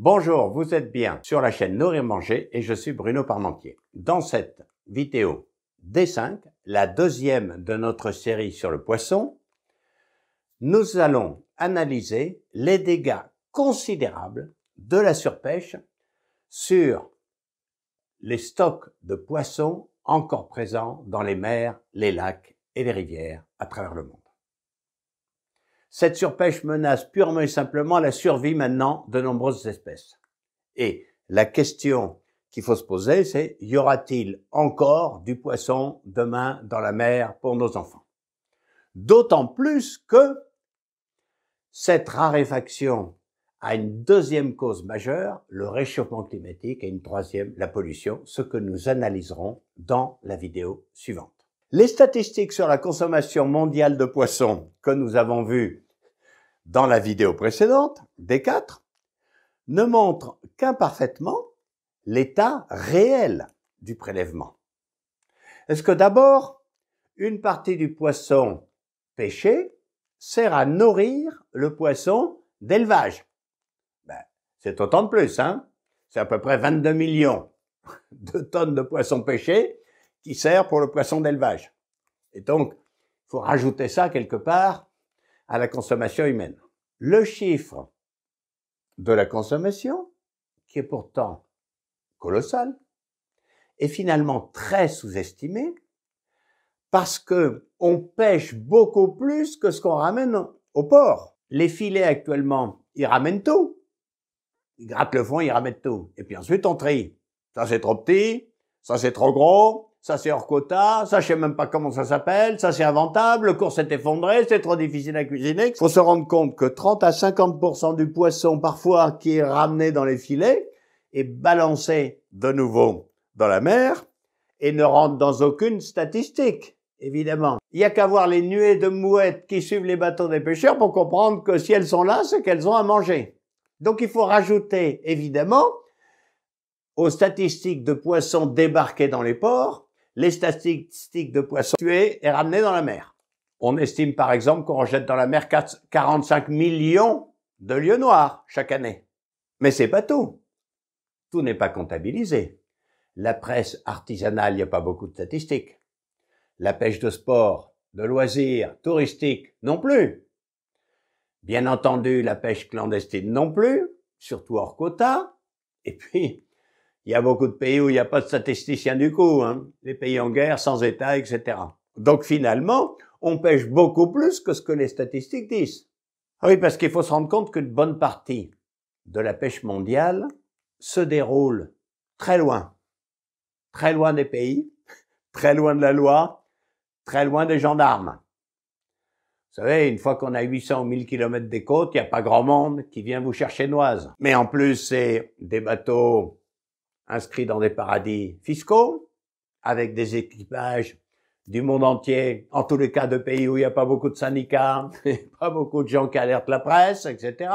Bonjour, vous êtes bien sur la chaîne Nourrir Manger et je suis Bruno Parmentier. Dans cette vidéo D5, la deuxième de notre série sur le poisson, nous allons analyser les dégâts considérables de la surpêche sur les stocks de poissons encore présents dans les mers, les lacs et les rivières à travers le monde. Cette surpêche menace purement et simplement la survie maintenant de nombreuses espèces. Et la question qu'il faut se poser, c'est y aura-t-il encore du poisson demain dans la mer pour nos enfants D'autant plus que cette raréfaction a une deuxième cause majeure, le réchauffement climatique, et une troisième, la pollution, ce que nous analyserons dans la vidéo suivante. Les statistiques sur la consommation mondiale de poissons que nous avons vues dans la vidéo précédente, D4, ne montrent qu'imparfaitement l'état réel du prélèvement. Est-ce que d'abord, une partie du poisson pêché sert à nourrir le poisson d'élevage ben, C'est autant de plus, hein C'est à peu près 22 millions de tonnes de poissons pêchés qui sert pour le poisson d'élevage. Et donc, il faut rajouter ça quelque part à la consommation humaine. Le chiffre de la consommation, qui est pourtant colossal, est finalement très sous-estimé parce que on pêche beaucoup plus que ce qu'on ramène au port. Les filets actuellement, ils ramènent tout. Ils grattent le fond, ils ramènent tout. Et puis ensuite, on trie. Ça, c'est trop petit. Ça, c'est trop gros ça c'est hors quota, ça je sais même pas comment ça s'appelle, ça c'est inventable, le cours s'est effondré, c'est trop difficile à cuisiner. Faut se rendre compte que 30 à 50% du poisson parfois qui est ramené dans les filets est balancé de nouveau dans la mer et ne rentre dans aucune statistique. Évidemment. Il y a qu'à voir les nuées de mouettes qui suivent les bateaux des pêcheurs pour comprendre que si elles sont là, c'est qu'elles ont à manger. Donc il faut rajouter, évidemment, aux statistiques de poissons débarqués dans les ports, les statistiques de poissons tués et ramenés dans la mer. On estime par exemple qu'on rejette dans la mer 45 millions de lieux noirs chaque année. Mais c'est pas tout. Tout n'est pas comptabilisé. La presse artisanale, il n'y a pas beaucoup de statistiques. La pêche de sport, de loisirs, touristique, non plus. Bien entendu, la pêche clandestine non plus, surtout hors quota. Et puis, il y a beaucoup de pays où il n'y a pas de statisticien du coup, hein. les pays en guerre, sans État, etc. Donc finalement, on pêche beaucoup plus que ce que les statistiques disent. Ah oui, parce qu'il faut se rendre compte qu'une bonne partie de la pêche mondiale se déroule très loin, très loin des pays, très loin de la loi, très loin des gendarmes. Vous savez, une fois qu'on a 800 ou 1000 km des côtes, il n'y a pas grand monde qui vient vous chercher noise. Mais en plus, c'est des bateaux inscrits dans des paradis fiscaux, avec des équipages du monde entier, en tous les cas de pays où il n'y a pas beaucoup de syndicats, pas beaucoup de gens qui alertent la presse, etc.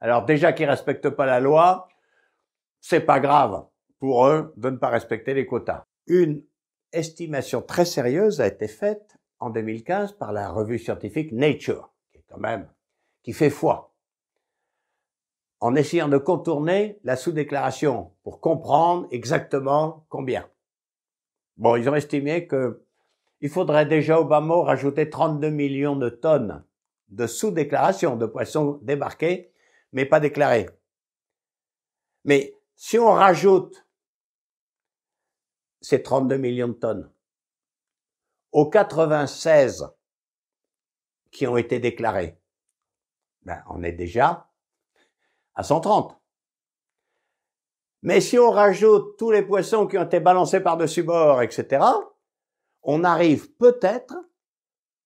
Alors déjà qu'ils respectent pas la loi, c'est pas grave pour eux de ne pas respecter les quotas. Une estimation très sérieuse a été faite en 2015 par la revue scientifique Nature, qui est quand même, qui fait foi en essayant de contourner la sous-déclaration pour comprendre exactement combien. Bon, ils ont estimé que il faudrait déjà au bas mot rajouter 32 millions de tonnes de sous-déclaration de poissons débarqués, mais pas déclarés. Mais si on rajoute ces 32 millions de tonnes aux 96 qui ont été déclarés, ben, on est déjà à 130. Mais si on rajoute tous les poissons qui ont été balancés par-dessus bord, etc., on arrive peut-être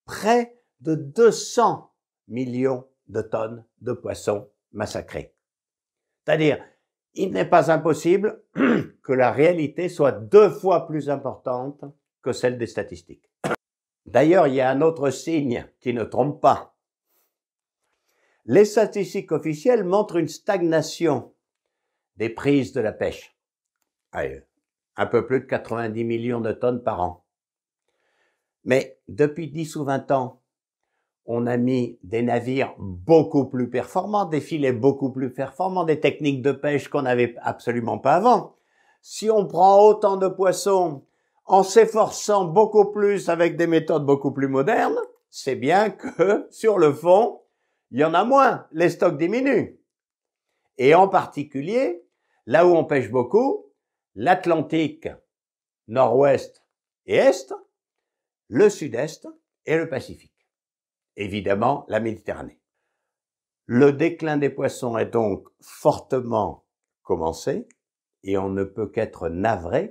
près de 200 millions de tonnes de poissons massacrés. C'est-à-dire, il n'est pas impossible que la réalité soit deux fois plus importante que celle des statistiques. D'ailleurs, il y a un autre signe qui ne trompe pas les statistiques officielles montrent une stagnation des prises de la pêche. un peu plus de 90 millions de tonnes par an. Mais depuis 10 ou 20 ans, on a mis des navires beaucoup plus performants, des filets beaucoup plus performants, des techniques de pêche qu'on n'avait absolument pas avant. Si on prend autant de poissons en s'efforçant beaucoup plus avec des méthodes beaucoup plus modernes, c'est bien que, sur le fond, il y en a moins, les stocks diminuent. Et en particulier, là où on pêche beaucoup, l'Atlantique, Nord-Ouest et Est, le Sud-Est et le Pacifique. Évidemment, la Méditerranée. Le déclin des poissons est donc fortement commencé et on ne peut qu'être navré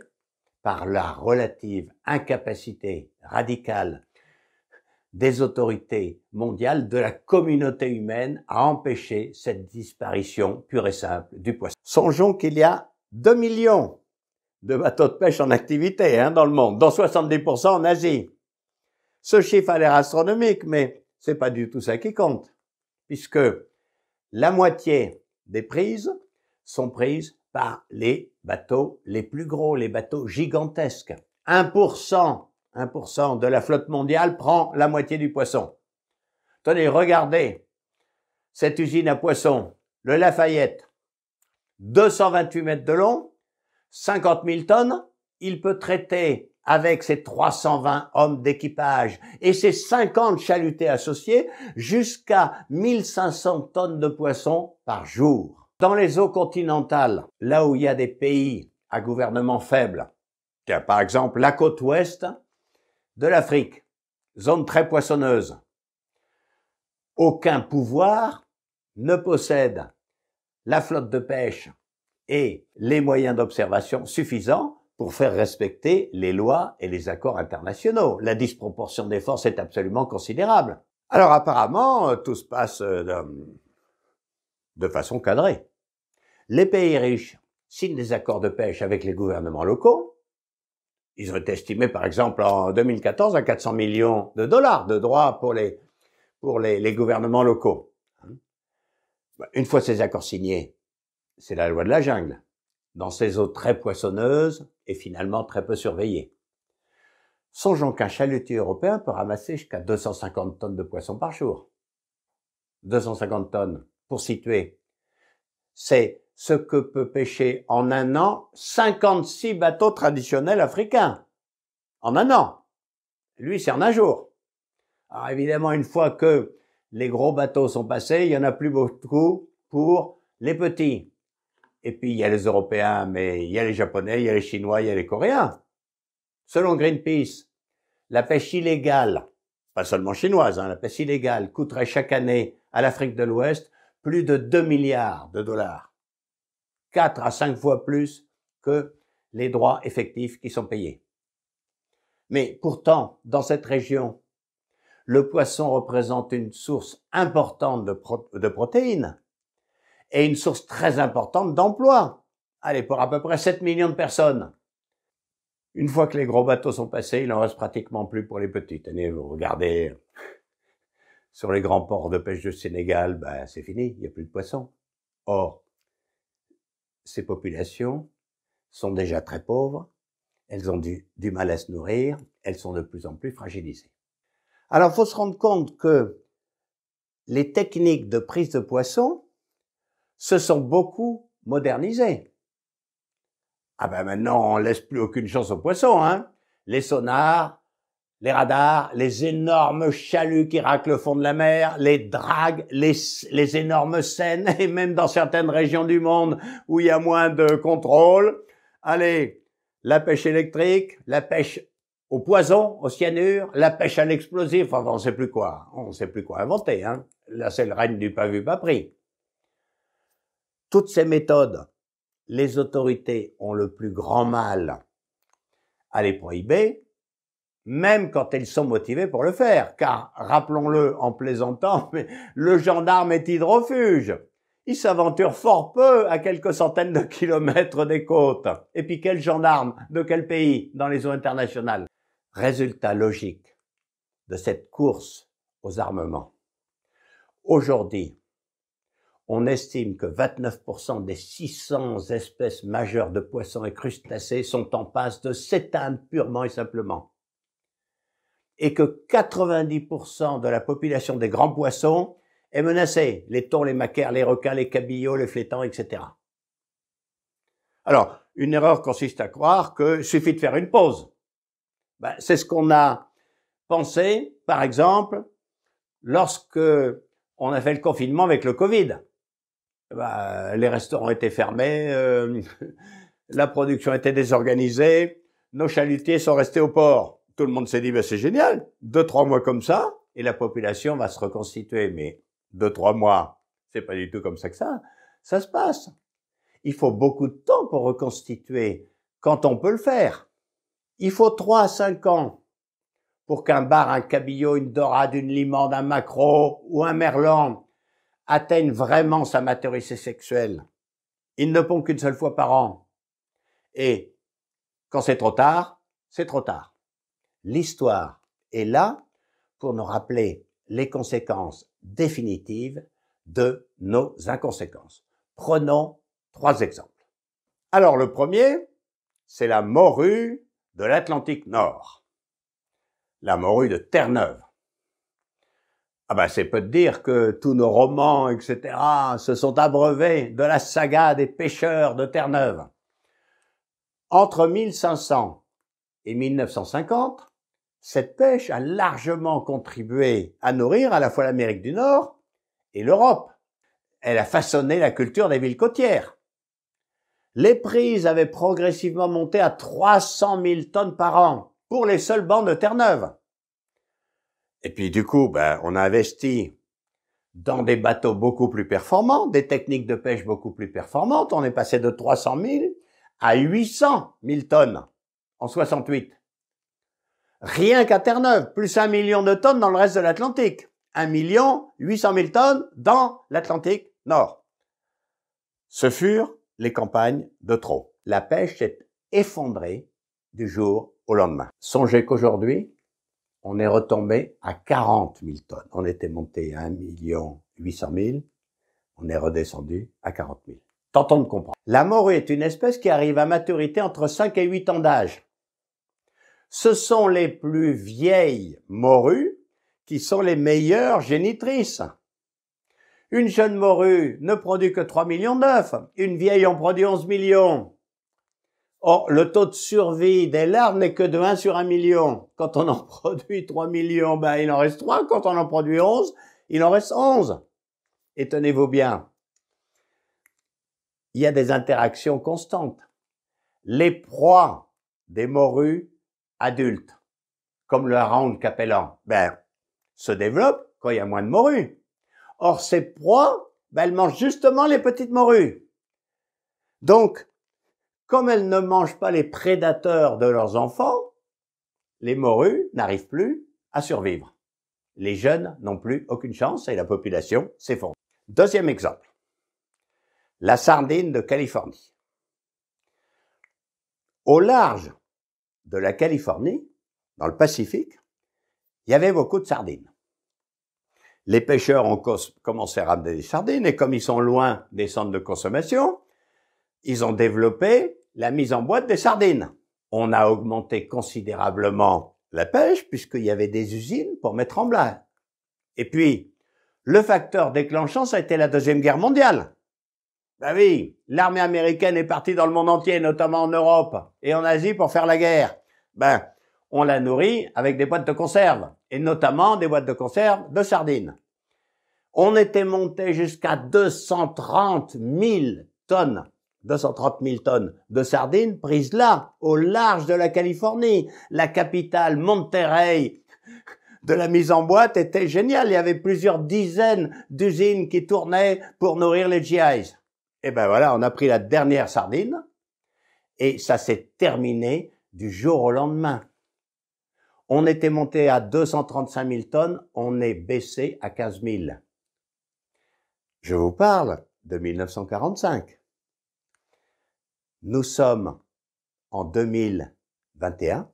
par la relative incapacité radicale des autorités mondiales, de la communauté humaine, à empêcher cette disparition pure et simple du poisson. Songeons qu'il y a 2 millions de bateaux de pêche en activité hein, dans le monde, dont 70% en Asie. Ce chiffre a l'air astronomique, mais c'est pas du tout ça qui compte, puisque la moitié des prises sont prises par les bateaux les plus gros, les bateaux gigantesques. 1% 1% hein, de la flotte mondiale prend la moitié du poisson. Tenez, regardez cette usine à poisson, le Lafayette, 228 mètres de long, 50 000 tonnes, il peut traiter avec ses 320 hommes d'équipage et ses 50 chalutés associés jusqu'à 1500 tonnes de poisson par jour. Dans les eaux continentales, là où il y a des pays à gouvernement faible, par exemple la côte ouest, de l'Afrique, zone très poissonneuse. Aucun pouvoir ne possède la flotte de pêche et les moyens d'observation suffisants pour faire respecter les lois et les accords internationaux. La disproportion des forces est absolument considérable. Alors apparemment, euh, tout se passe euh, de, façon cadrée. Les pays riches signent des accords de pêche avec les gouvernements locaux, ils ont été estimés, par exemple, en 2014 à 400 millions de dollars de droits pour les, pour les, les gouvernements locaux. Hein. Une fois ces accords signés, c'est la loi de la jungle, dans ces eaux très poissonneuses et finalement très peu surveillées. Songeons qu'un chalutier européen peut ramasser jusqu'à 250 tonnes de poissons par jour. 250 tonnes, pour situer, c'est ce que peut pêcher en un an 56 bateaux traditionnels africains. En un an. Lui, c'est en un jour. Alors évidemment, une fois que les gros bateaux sont passés, il n'y en a plus beaucoup pour les petits. Et puis, il y a les Européens, mais il y a les Japonais, il y a les Chinois, il y a les Coréens. Selon Greenpeace, la pêche illégale, pas seulement chinoise, hein, la pêche illégale coûterait chaque année à l'Afrique de l'Ouest plus de 2 milliards de dollars. 4 à 5 fois plus que les droits effectifs qui sont payés. Mais pourtant, dans cette région, le poisson représente une source importante de, de protéines et une source très importante d'emplois. Allez, pour à peu près 7 millions de personnes. Une fois que les gros bateaux sont passés, il en reste pratiquement plus pour les petites. vous regardez sur les grands ports de pêche du Sénégal, ben c'est fini, il n'y a plus de poissons. Or, ces populations sont déjà très pauvres, elles ont du, mal à se nourrir, elles sont de plus en plus fragilisées. Alors, faut se rendre compte que les techniques de prise de poissons se sont beaucoup modernisées. Ah ben maintenant, on laisse plus aucune chance aux poissons, hein. Les sonars, les radars, les énormes chaluts qui raclent le fond de la mer, les dragues, les, les énormes scènes, et même dans certaines régions du monde où il y a moins de contrôle. Allez, la pêche électrique, la pêche au poison, au cyanure, la pêche à l'explosif, enfin on sait plus quoi, on sait plus quoi inventer. Hein. Là c'est le règne du pas vu pas pris. Toutes ces méthodes, les autorités ont le plus grand mal à les prohiber, même quand elles sont motivés pour le faire, car, rappelons-le en plaisantant, le gendarme est hydrofuge. Il s'aventure fort peu à quelques centaines de kilomètres des côtes. Et puis quel gendarme de quel pays dans les eaux internationales Résultat logique de cette course aux armements. Aujourd'hui, on estime que 29% des 600 espèces majeures de poissons et crustacés sont en passe de s'éteindre purement et simplement et que 90% de la population des grands poissons est menacée. Les thons, les macaires, les requins, les cabillauds, les flétans, etc. Alors, une erreur consiste à croire que suffit de faire une pause. Ben, c'est ce qu'on a pensé, par exemple, lorsque on a fait le confinement avec le Covid. Ben, les restaurants étaient fermés, euh, la production était désorganisée, nos chalutiers sont restés au port tout le monde s'est dit, bah, c'est génial, deux, trois mois comme ça, et la population va se reconstituer. Mais deux, trois mois, c'est pas du tout comme ça que ça, ça se passe. Il faut beaucoup de temps pour reconstituer quand on peut le faire. Il faut trois à cinq ans pour qu'un bar, un cabillaud, une dorade, une limande, un macro ou un merlan atteignent vraiment sa maturité sexuelle. Il ne pond qu'une seule fois par an. Et quand c'est trop tard, c'est trop tard l'histoire est là pour nous rappeler les conséquences définitives de nos inconséquences. Prenons trois exemples. Alors le premier, c'est la morue de l'Atlantique Nord, la morue de Terre-Neuve. Ah ben c'est peu de dire que tous nos romans, etc., se sont abreuvés de la saga des pêcheurs de Terre-Neuve. Entre 1500 et 1950, cette pêche a largement contribué à nourrir à la fois l'Amérique du Nord et l'Europe. Elle a façonné la culture des villes côtières. Les prises avaient progressivement monté à 300 000 tonnes par an pour les seules bancs de Terre-Neuve. Et puis du coup, ben, on a investi dans des bateaux beaucoup plus performants, des techniques de pêche beaucoup plus performantes. On est passé de 300 000 à 800 000 tonnes en 68 rien qu'à Terre-Neuve, plus un million de tonnes dans le reste de l'Atlantique. Un million cent mille tonnes dans l'Atlantique Nord. Ce furent les campagnes de trop. La pêche s'est effondrée du jour au lendemain. Songez qu'aujourd'hui, on est retombé à 40 000 tonnes. On était monté à 1 million cent mille. on est redescendu à 40 000. Tentons de comprendre. La morue est une espèce qui arrive à maturité entre 5 et 8 ans d'âge ce sont les plus vieilles morues qui sont les meilleures génitrices. Une jeune morue ne produit que 3 millions d'œufs, une vieille en produit 11 millions. Or, le taux de survie des larves n'est que de 1 sur 1 million. Quand on en produit 3 millions, ben, il en reste 3. Quand on en produit 11, il en reste 11. Et tenez-vous bien, il y a des interactions constantes. Les proies des morues adulte, comme le harangue capellan, ben, se développe quand il y a moins de morues. Or, ces proies, ben, elles mangent justement les petites morues. Donc, comme elles ne mangent pas les prédateurs de leurs enfants, les morues n'arrivent plus à survivre. Les jeunes n'ont plus aucune chance et la population s'effondre. Deuxième exemple. La sardine de Californie. Au large de la Californie, dans le Pacifique, il y avait beaucoup de sardines. Les pêcheurs ont commencé à ramener des sardines et comme ils sont loin des centres de consommation, ils ont développé la mise en boîte des sardines. On a augmenté considérablement la pêche puisqu'il y avait des usines pour mettre en blanc. Et puis, le facteur déclenchant, ça a été la Deuxième Guerre mondiale. Ben oui, l'armée américaine est partie dans le monde entier, notamment en Europe et en Asie pour faire la guerre. Ben, on la nourrit avec des boîtes de conserve, et notamment des boîtes de conserve de sardines. On était monté jusqu'à 230 000 tonnes, 230 000 tonnes de sardines prises là, au large de la Californie. La capitale Monterrey de la mise en boîte était géniale. Il y avait plusieurs dizaines d'usines qui tournaient pour nourrir les GIs. Et eh ben voilà, on a pris la dernière sardine et ça s'est terminé du jour au lendemain. On était monté à 235 000 tonnes, on est baissé à 15 000. Je vous parle de 1945. Nous sommes en 2021.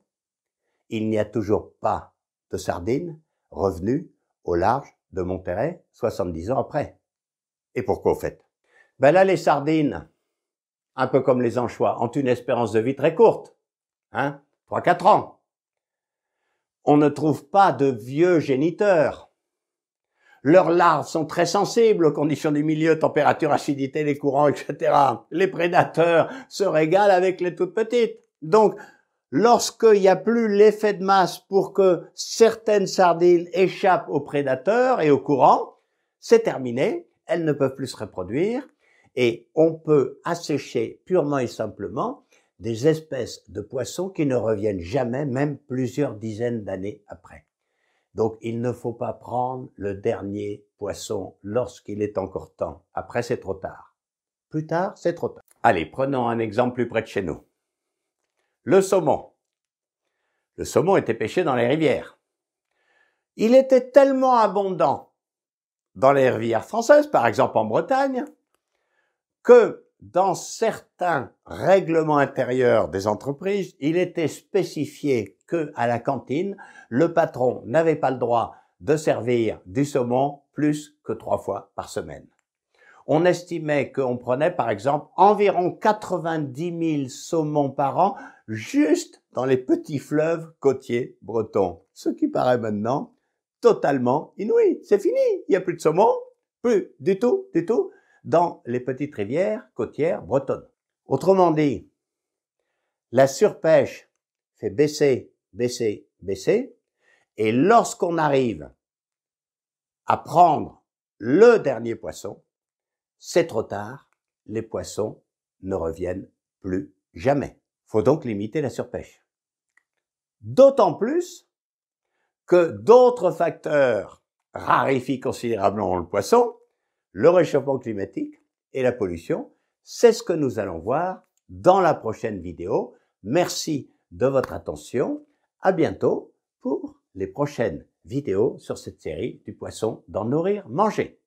Il n'y a toujours pas de sardines revenues au large de Monterrey 70 ans après. Et pourquoi au fait ben là, les sardines, un peu comme les anchois, ont une espérance de vie très courte, hein, 3-4 ans. On ne trouve pas de vieux géniteurs. Leurs larves sont très sensibles aux conditions du milieu, température, acidité, les courants, etc. Les prédateurs se régalent avec les toutes petites. Donc, lorsqu'il n'y a plus l'effet de masse pour que certaines sardines échappent aux prédateurs et aux courants, c'est terminé, elles ne peuvent plus se reproduire, et on peut assécher purement et simplement des espèces de poissons qui ne reviennent jamais, même plusieurs dizaines d'années après. Donc il ne faut pas prendre le dernier poisson lorsqu'il est encore temps. Après, c'est trop tard. Plus tard, c'est trop tard. Allez, prenons un exemple plus près de chez nous. Le saumon. Le saumon était pêché dans les rivières. Il était tellement abondant dans les rivières françaises, par exemple en Bretagne, que dans certains règlements intérieurs des entreprises, il était spécifié que à la cantine, le patron n'avait pas le droit de servir du saumon plus que trois fois par semaine. On estimait qu'on prenait par exemple environ 90 000 saumons par an juste dans les petits fleuves côtiers bretons. Ce qui paraît maintenant totalement inouï. C'est fini, il n'y a plus de saumon, plus du tout, du tout dans les petites rivières côtières bretonnes. Autrement dit, la surpêche fait baisser, baisser, baisser, et lorsqu'on arrive à prendre le dernier poisson, c'est trop tard, les poissons ne reviennent plus jamais. Faut donc limiter la surpêche. D'autant plus que d'autres facteurs rarifient considérablement le poisson, le réchauffement climatique et la pollution. C'est ce que nous allons voir dans la prochaine vidéo. Merci de votre attention. À bientôt pour les prochaines vidéos sur cette série du poisson d'en nourrir, manger.